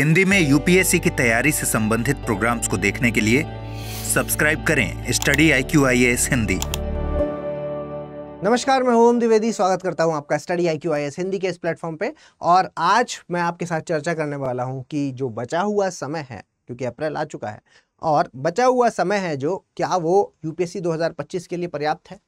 हिंदी में यूपीएससी की तैयारी से संबंधित प्रोग्राम्स को देखने के लिए सब्सक्राइब करें study I Q I S Hindi नमस्कार मैं ओम द्विवेदी स्वागत करता हूं आपका study I Q I S Hindi के इस प्लेटफॉर्म पे और आज मैं आपके साथ चर्चा करने वाला हूं कि जो बचा हुआ समय है क्योंकि अप्रैल आ चुका है और बचा हुआ समय है जो क्या वो यूपीएससी 2025 के लिए पर्याप्त है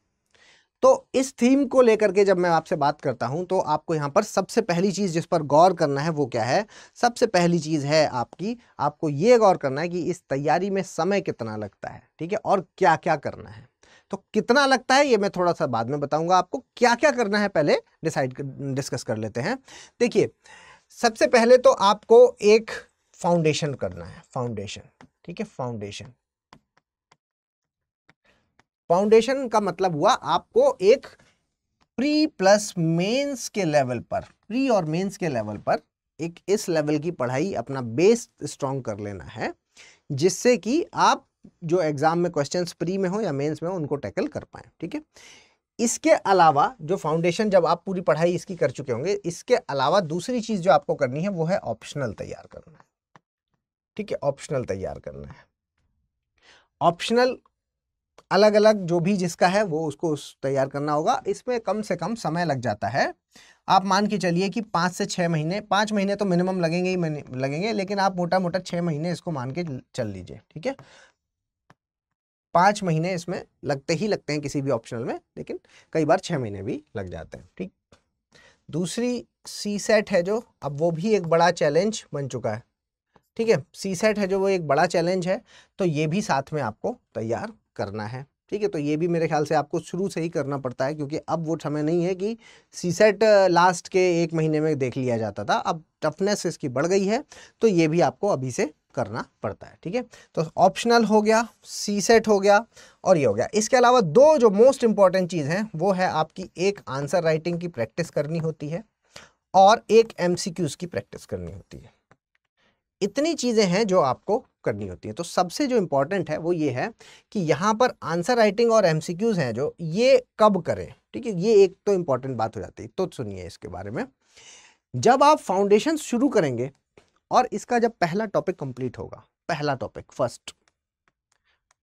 तो इस थीम को लेकर के जब मैं आपसे बात करता हूं तो आपको यहां पर सबसे पहली चीज़ जिस पर गौर करना है वो क्या है सबसे पहली चीज़ है आपकी आपको ये गौर करना है कि इस तैयारी में समय कितना लगता है ठीक है और क्या क्या करना है तो कितना लगता है ये मैं थोड़ा सा बाद में बताऊंगा आपको क्या क्या करना है पहले डिसाइड डिस्कस कर लेते हैं देखिए सबसे पहले तो आपको एक फाउंडेशन करना है फाउंडेशन ठीक है फाउंडेशन फाउंडेशन का मतलब हुआ आपको एक प्री प्लस मेंस के लेवल पर प्री और मेंस के लेवल पर एक इस लेवल की पढ़ाई अपना बेस स्ट्रॉन्ग कर लेना है जिससे कि आप जो एग्ज़ाम में क्वेश्चंस प्री में हो या मेंस में हो उनको टैकल कर पाए ठीक है इसके अलावा जो फाउंडेशन जब आप पूरी पढ़ाई इसकी कर चुके होंगे इसके अलावा दूसरी चीज़ जो आपको करनी है वो है ऑप्शनल तैयार करना है ठीक है ऑप्शनल तैयार करना है ऑप्शनल अलग अलग जो भी जिसका है वो उसको तैयार करना होगा इसमें कम से कम समय लग जाता है आप मान के चलिए कि पाँच से छः महीने पाँच महीने तो मिनिमम लगेंगे ही लगेंगे लेकिन आप मोटा मोटा छः महीने इसको मान के चल लीजिए ठीक है पाँच महीने इसमें लगते ही लगते हैं किसी भी ऑप्शनल में लेकिन कई बार छः महीने भी लग जाते हैं ठीक दूसरी सी सेट है जो अब वो भी एक बड़ा चैलेंज बन चुका है ठीक है सी सेट है जो वो एक बड़ा चैलेंज है तो ये भी साथ में आपको तैयार करना है ठीक है तो ये भी मेरे ख्याल से आपको शुरू से ही करना पड़ता है क्योंकि अब वो समय नहीं है कि सी सेट लास्ट के एक महीने में देख लिया जाता था अब टफनेस इसकी बढ़ गई है तो ये भी आपको अभी से करना पड़ता है ठीक है तो ऑप्शनल हो गया सी सेट हो गया और ये हो गया इसके अलावा दो जो मोस्ट इंपॉर्टेंट चीज़ है वो है आपकी एक आंसर राइटिंग की प्रैक्टिस करनी होती है और एक एम की प्रैक्टिस करनी होती है इतनी चीज़ें हैं जो आपको करनी होती है तो सबसे जो इम्पोर्टेंट है वो ये है कि यहाँ पर आंसर राइटिंग और एम हैं जो ये कब करें ठीक है ये एक तो इम्पॉर्टेंट बात हो जाती है तो सुनिए इसके बारे में जब आप फाउंडेशन शुरू करेंगे और इसका जब पहला टॉपिक कंप्लीट होगा पहला टॉपिक फर्स्ट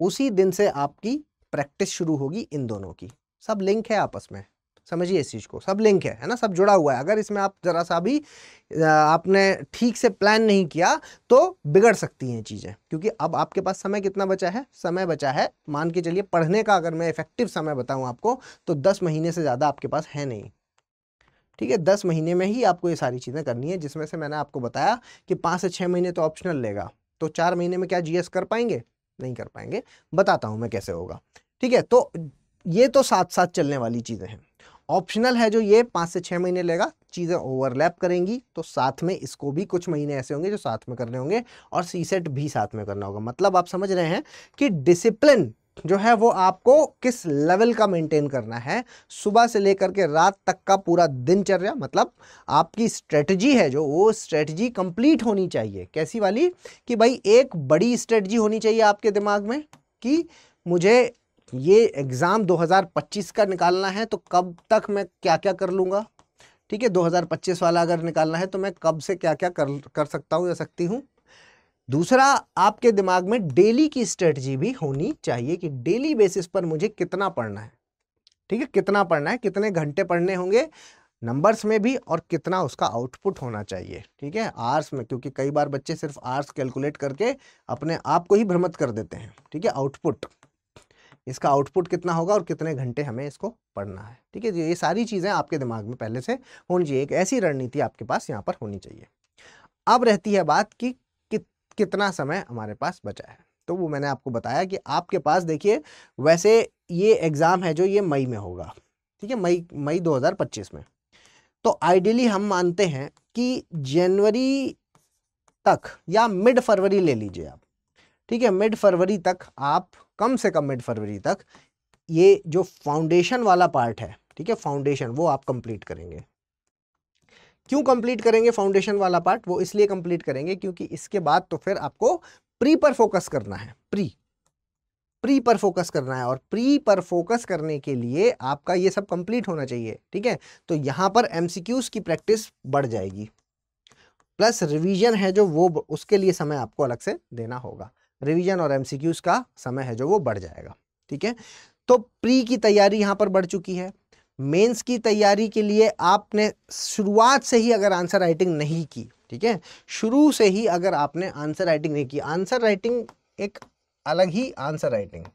उसी दिन से आपकी प्रैक्टिस शुरू होगी इन दोनों की सब लिंक है आपस में समझिए इस चीज़ को सब लिंक है है ना सब जुड़ा हुआ है अगर इसमें आप ज़रा सा भी आपने ठीक से प्लान नहीं किया तो बिगड़ सकती हैं चीज़ें क्योंकि अब आपके पास समय कितना बचा है समय बचा है मान के चलिए पढ़ने का अगर मैं इफ़ेक्टिव समय बताऊँ आपको तो दस महीने से ज़्यादा आपके पास है नहीं ठीक है दस महीने में ही आपको ये सारी चीज़ें करनी है जिसमें से मैंने आपको बताया कि पाँच से छः महीने तो ऑप्शनल लेगा तो चार महीने में क्या जीएस कर पाएंगे नहीं कर पाएंगे बताता हूँ मैं कैसे होगा ठीक है तो ये तो साथ साथ चलने वाली चीज़ें हैं ऑप्शनल है जो ये पाँच से छः महीने लेगा चीज़ें ओवरलैप करेंगी तो साथ में इसको भी कुछ महीने ऐसे होंगे जो साथ में करने होंगे और सी सेट भी साथ में करना होगा मतलब आप समझ रहे हैं कि डिसिप्लिन जो है वो आपको किस लेवल का मेंटेन करना है सुबह से लेकर के रात तक का पूरा दिनचर्या मतलब आपकी स्ट्रेटजी है जो वो स्ट्रेटजी कंप्लीट होनी चाहिए कैसी वाली कि भाई एक बड़ी स्ट्रेटजी होनी चाहिए आपके दिमाग में कि मुझे ये एग्ज़ाम 2025 का निकालना है तो कब तक मैं क्या क्या कर लूँगा ठीक है 2025 वाला अगर निकालना है तो मैं कब से क्या क्या कर कर सकता हूँ या सकती हूँ दूसरा आपके दिमाग में डेली की स्ट्रेटजी भी होनी चाहिए कि डेली बेसिस पर मुझे कितना पढ़ना है ठीक है कितना पढ़ना है कितने घंटे पढ़ने होंगे नंबर्स में भी और कितना उसका आउटपुट होना चाहिए ठीक है आर्स में क्योंकि कई बार बच्चे सिर्फ आर्स कैलकुलेट करके अपने आप को ही भ्रमित कर देते हैं ठीक है आउटपुट इसका आउटपुट कितना होगा और कितने घंटे हमें इसको पढ़ना है ठीक है ये सारी चीज़ें आपके दिमाग में पहले से होनी चाहिए एक ऐसी रणनीति आपके पास यहाँ पर होनी चाहिए अब रहती है बात कि कि कितना समय हमारे पास बचा है तो वो मैंने आपको बताया कि आपके पास देखिए वैसे ये एग्ज़ाम है जो ये मई में होगा ठीक है मई मई 2025 में तो आइडियली हम मानते हैं कि जनवरी तक या मिड फरवरी ले लीजिए आप ठीक है मिड फरवरी तक आप कम से कम मिड फरवरी तक ये जो फाउंडेशन वाला पार्ट है ठीक है फाउंडेशन वो आप कंप्लीट करेंगे क्यों कंप्लीट करेंगे फाउंडेशन वाला पार्ट वो इसलिए कंप्लीट करेंगे क्योंकि इसके बाद तो फिर आपको प्री पर फोकस करना है प्री प्री पर फोकस करना है और प्री पर फोकस करने के लिए आपका ये सब कंप्लीट होना चाहिए ठीक है तो यहां पर एमसीक्यूज की प्रैक्टिस बढ़ जाएगी प्लस रिवीजन है जो वो उसके लिए समय आपको अलग से देना होगा रिवीजन और एमसीक्यूज का समय है जो वो बढ़ जाएगा ठीक है तो प्री की तैयारी यहाँ पर बढ़ चुकी है मेंस की तैयारी के लिए आपने शुरुआत से ही अगर आंसर राइटिंग नहीं की ठीक है शुरू से ही अगर आपने आंसर राइटिंग नहीं की आंसर राइटिंग एक अलग ही आंसर राइटिंग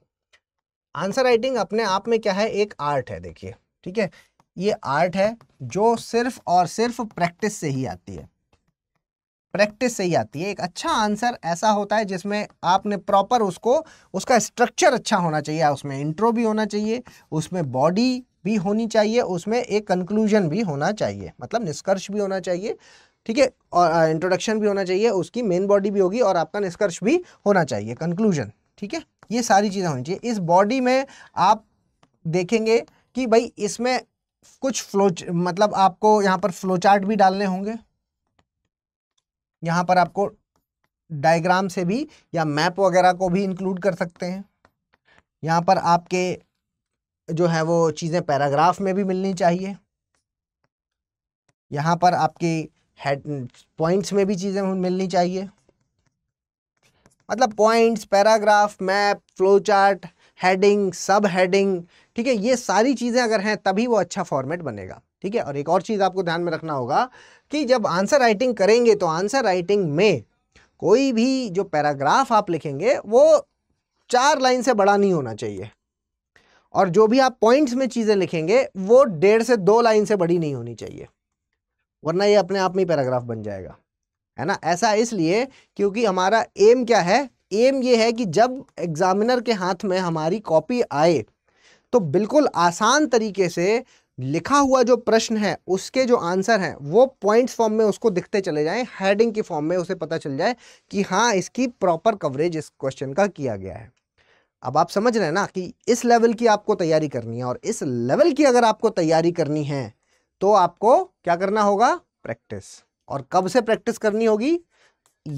आंसर राइटिंग अपने आप में क्या है एक आर्ट है देखिए ठीक है ये आर्ट है जो सिर्फ और सिर्फ प्रैक्टिस से ही आती है प्रैक्टिस से ही आती है एक अच्छा आंसर ऐसा होता है जिसमें आपने प्रॉपर उसको उसका स्ट्रक्चर अच्छा होना चाहिए उसमें इंट्रो भी होना चाहिए उसमें बॉडी भी होनी चाहिए उसमें एक कंक्लूजन भी होना चाहिए मतलब निष्कर्ष भी होना चाहिए ठीक है और इंट्रोडक्शन भी होना चाहिए उसकी मेन बॉडी भी होगी और आपका निष्कर्ष भी होना चाहिए कंक्लूजन ठीक है ये सारी चीज़ें होनी चाहिए इस बॉडी में आप देखेंगे कि भाई इसमें कुछ फ्लो मतलब आपको यहाँ पर फ्लो चार्ट भी डालने होंगे यहाँ पर आपको डायग्राम से भी या मैप वगैरह को भी इंक्लूड कर सकते हैं यहाँ पर आपके जो है वो चीज़ें पैराग्राफ में भी मिलनी चाहिए यहाँ पर आपके हेड पॉइंट्स में भी चीज़ें मिलनी चाहिए मतलब points paragraph map flow chart heading sub heading ठीक है ये सारी चीज़ें अगर हैं तभी वो अच्छा फॉर्मेट बनेगा ठीक है और एक और चीज़ आपको ध्यान में रखना होगा कि जब आंसर राइटिंग करेंगे तो आंसर राइटिंग में कोई भी जो पैराग्राफ आप लिखेंगे वो चार लाइन से बड़ा नहीं होना चाहिए और जो भी आप पॉइंट्स में चीज़ें लिखेंगे वो डेढ़ से दो लाइन से बड़ी नहीं होनी चाहिए वरना ये अपने आप में पैराग्राफ बन जाएगा है ना ऐसा इसलिए क्योंकि हमारा एम क्या है एम ये है कि जब एग्जामिनर के हाथ में हमारी कॉपी आए तो बिल्कुल आसान तरीके से लिखा हुआ जो प्रश्न है उसके जो आंसर हैं वो पॉइंट्स फॉर्म में उसको दिखते चले जाएं हेडिंग की फॉर्म में उसे पता चल जाए कि हाँ इसकी प्रॉपर कवरेज इस क्वेश्चन का किया गया है अब आप समझ रहे हैं ना कि इस लेवल की आपको तैयारी करनी है और इस लेवल की अगर आपको तैयारी करनी है तो आपको क्या करना होगा प्रैक्टिस और कब से प्रैक्टिस करनी होगी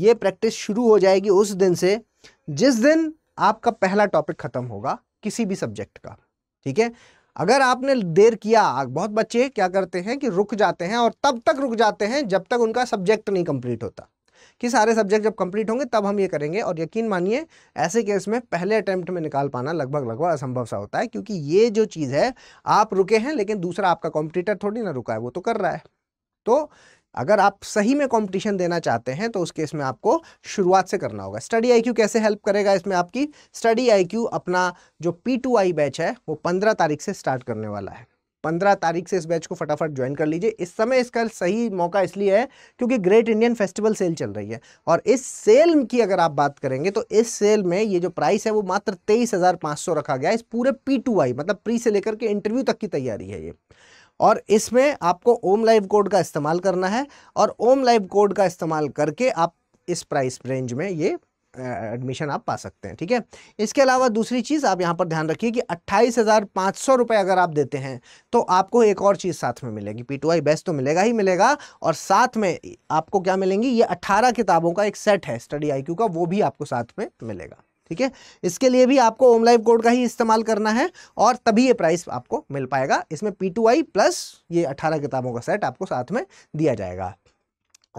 ये प्रैक्टिस शुरू हो जाएगी उस दिन से जिस दिन आपका पहला टॉपिक ख़त्म होगा किसी भी सब्जेक्ट का ठीक है अगर आपने देर किया बहुत बच्चे क्या करते हैं कि रुक जाते हैं और तब तक रुक जाते हैं जब तक उनका सब्जेक्ट नहीं कंप्लीट होता कि सारे सब्जेक्ट जब कंप्लीट होंगे तब हम ये करेंगे और यकीन मानिए ऐसे केस में पहले अटैम्प्ट में निकाल पाना लगभग लगभग असंभव सा होता है क्योंकि ये जो चीज़ है आप रुके हैं लेकिन दूसरा आपका कॉम्पिटिटर थोड़ी ना रुका है वो तो कर रहा है तो अगर आप सही में कंपटीशन देना चाहते हैं तो उस केस में आपको शुरुआत से करना होगा स्टडी आईक्यू कैसे हेल्प करेगा इसमें आपकी स्टडी आईक्यू अपना जो पी टू आई बैच है वो पंद्रह तारीख से स्टार्ट करने वाला है पंद्रह तारीख से इस बैच को फटाफट ज्वाइन कर लीजिए इस समय इसका सही मौका इसलिए है क्योंकि ग्रेट इंडियन फेस्टिवल सेल चल रही है और इस सेल की अगर आप बात करेंगे तो इस सेल में ये जो प्राइस है वो मात्र तेईस हज़ार पाँच सौ रखा गया है इस पूरे पी टू आई मतलब प्री से लेकर के इंटरव्यू तक की तैयारी है ये और इसमें आपको ओम लाइव कोड का इस्तेमाल करना है और ओम लाइव कोड का इस्तेमाल करके आप इस प्राइस रेंज में ये एडमिशन आप पा सकते हैं ठीक है इसके अलावा दूसरी चीज़ आप यहाँ पर ध्यान रखिए कि अट्ठाईस हज़ार पाँच सौ रुपये अगर आप देते हैं तो आपको एक और चीज़ साथ में मिलेगी पी टू आई बेस्ट तो मिलेगा ही मिलेगा और साथ में आपको क्या मिलेंगी ये अट्ठारह किताबों का एक सेट है स्टडी आई का वो भी आपको साथ में मिलेगा ठीक है इसके लिए भी आपको ओम लाइव कोड का ही इस्तेमाल करना है और तभी ये प्राइस आपको मिल पाएगा इसमें पी टू आई प्लस ये अठारह किताबों का सेट आपको साथ में दिया जाएगा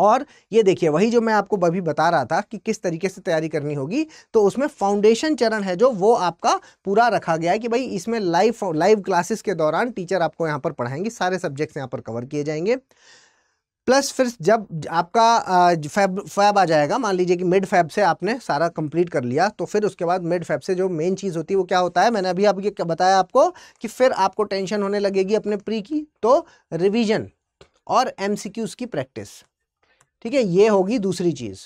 और ये देखिए वही जो मैं आपको अभी बता रहा था कि किस तरीके से तैयारी करनी होगी तो उसमें फाउंडेशन चरण है जो वो आपका पूरा रखा गया है कि भाई इसमें लाइव लाइव क्लासेस के दौरान टीचर आपको यहाँ पर पढ़ाएंगे सारे सब्जेक्ट्स यहाँ पर कवर किए जाएंगे प्लस फिर जब आपका फैब फैब आ जाएगा मान लीजिए कि मिड फैब से आपने सारा कंप्लीट कर लिया तो फिर उसके बाद मिड फैब से जो मेन चीज़ होती है वो क्या होता है मैंने अभी आपको बताया आपको कि फिर आपको टेंशन होने लगेगी अपने प्री की तो रिविजन और एमसीक्यूज की प्रैक्टिस ठीक है ये होगी दूसरी चीज़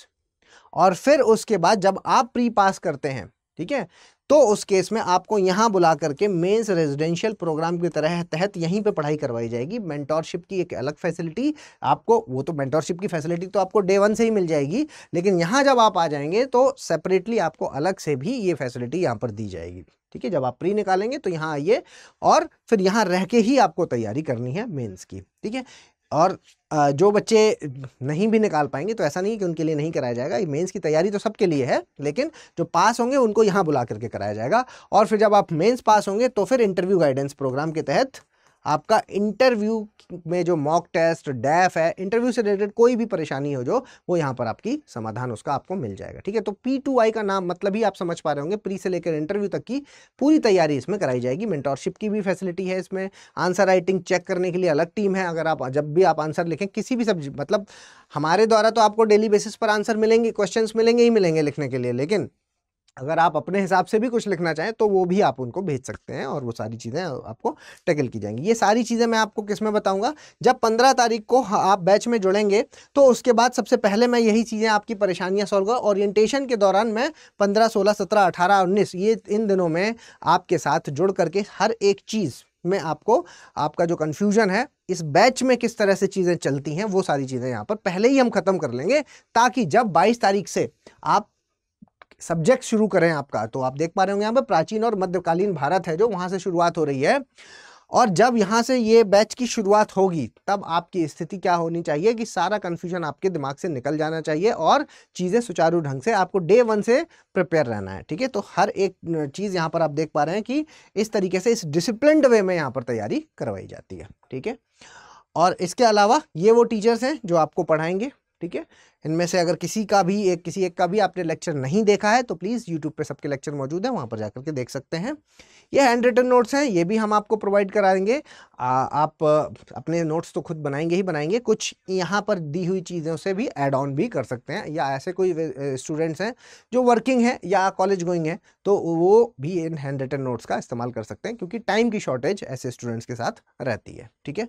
और फिर उसके बाद जब आप प्री पास करते हैं ठीक है तो उस केस में आपको यहाँ बुला करके मेंस रेजिडेंशियल प्रोग्राम के तरह तहत यहीं पे पढ़ाई करवाई जाएगी मेंटोरशिप की एक अलग फैसिलिटी आपको वो तो मेंटोरशिप की फैसिलिटी तो आपको डे वन से ही मिल जाएगी लेकिन यहाँ जब आप आ जाएंगे तो सेपरेटली आपको अलग से भी ये फैसिलिटी यहाँ पर दी जाएगी ठीक है जब आप प्री निकालेंगे तो यहाँ आइए और फिर यहाँ रह के ही आपको तैयारी करनी है मेंस की ठीक है और जो बच्चे नहीं भी निकाल पाएंगे तो ऐसा नहीं कि उनके लिए नहीं कराया जाएगा मेंस की तैयारी तो सबके लिए है लेकिन जो पास होंगे उनको यहाँ बुला करके कराया जाएगा और फिर जब आप मेंस पास होंगे तो फिर इंटरव्यू गाइडेंस प्रोग्राम के तहत आपका इंटरव्यू में जो मॉक टेस्ट डैफ है इंटरव्यू से रिलेटेड कोई भी परेशानी हो जो वो यहाँ पर आपकी समाधान उसका आपको मिल जाएगा ठीक है तो पी टू आई का नाम मतलब ही आप समझ पा रहे होंगे प्री से लेकर इंटरव्यू तक की पूरी तैयारी इसमें कराई जाएगी मेंटोरशिप की भी फैसिलिटी है इसमें आंसर राइटिंग चेक करने के लिए अलग टीम है अगर आप जब भी आप आंसर लिखें किसी भी सब्जेक्ट मतलब हमारे द्वारा तो आपको डेली बेसिस पर आंसर मिलेंगे क्वेश्चन मिलेंगे ही मिलेंगे लिखने के लिए लेकिन अगर आप अपने हिसाब से भी कुछ लिखना चाहें तो वो भी आप उनको भेज सकते हैं और वो सारी चीज़ें आपको टैकल की जाएंगी ये सारी चीज़ें मैं आपको किस में बताऊंगा जब पंद्रह तारीख को आप बैच में जुड़ेंगे तो उसके बाद सबसे पहले मैं यही चीज़ें आपकी परेशानियां सॉल्व करूँगा ओरिएंटेशन के दौरान मैं पंद्रह सोलह सत्रह अठारह उन्नीस ये इन दिनों में आपके साथ जुड़ करके हर एक चीज़ में आपको आपका जो कन्फ्यूजन है इस बैच में किस तरह से चीज़ें चलती हैं वो सारी चीज़ें यहाँ पर पहले ही हम ख़त्म कर लेंगे ताकि जब 22 तारीख से आप सब्जेक्ट शुरू करें आपका तो आप देख पा रहे होंगे यहाँ पर प्राचीन और मध्यकालीन भारत है जो वहाँ से शुरुआत हो रही है और जब यहाँ से ये बैच की शुरुआत होगी तब आपकी स्थिति क्या होनी चाहिए कि सारा कन्फ्यूजन आपके दिमाग से निकल जाना चाहिए और चीज़ें सुचारू ढंग से आपको डे वन से प्रिपेयर रहना है ठीक है तो हर एक चीज़ यहाँ पर आप देख पा रहे हैं कि इस तरीके से इस डिसिप्लिन वे में यहाँ पर तैयारी करवाई जाती है ठीक है और इसके अलावा ये वो टीचर्स हैं जो आपको पढ़ाएंगे ठीक है इनमें से अगर किसी का भी एक किसी एक का भी आपने लेक्चर नहीं देखा है तो प्लीज़ यूट्यूब पे सबके लेक्चर मौजूद है वहाँ पर जाकर के देख सकते हैं ये हैंड रिटन नोट्स हैं ये भी हम आपको प्रोवाइड कराएंगे आ, आप अपने नोट्स तो खुद बनाएंगे ही बनाएंगे कुछ यहाँ पर दी हुई चीज़ों से भी एड ऑन भी कर सकते हैं या ऐसे कोई स्टूडेंट्स हैं जो वर्किंग हैं या कॉलेज गोइंग है तो वो भी इन हैंड रिटन नोट्स का इस्तेमाल कर सकते हैं क्योंकि टाइम की शॉर्टेज ऐसे स्टूडेंट्स के साथ रहती है ठीक है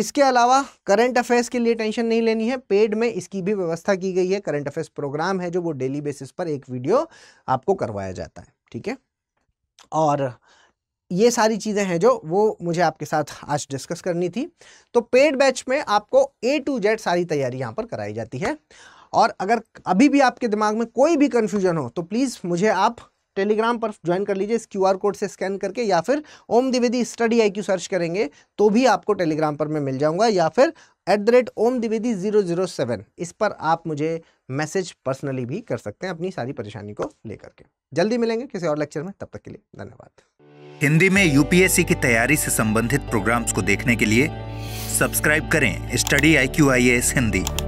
इसके अलावा करंट अफेयर्स के लिए टेंशन नहीं लेनी है पेड में इसकी भी व्यवस्था की गई है करंट अफेयर्स प्रोग्राम है जो वो डेली बेसिस पर एक वीडियो आपको करवाया जाता है ठीक है और ये सारी चीज़ें हैं जो वो मुझे आपके साथ आज डिस्कस करनी थी तो पेड बैच में आपको ए टू जेड सारी तैयारी यहाँ पर कराई जाती है और अगर अभी भी आपके दिमाग में कोई भी कन्फ्यूजन हो तो प्लीज़ मुझे आप टेलीग्राम पर ज्वाइन कर लीजिए इस क्यू कोड से स्कैन करके या फिर Om Dwivedi study I search करेंगे तो भी आपको टेलीग्राम पर मैं मिल जाऊंगा या फिर at the rate Om Dwivedi zero zero seven इस पर आप मुझे मैसेज पर्सनली भी कर सकते हैं अपनी सारी परेशानी को लेकर के जल्दी मिलेंगे किसी और लेक्चर में तब तक के लिए धन्यवाद हिंदी में यूपीएससी की तैयारी से संबंधित प्रोग्राम्स को देखने के लिए सब्सक्राइब करें study I Q I S Hindi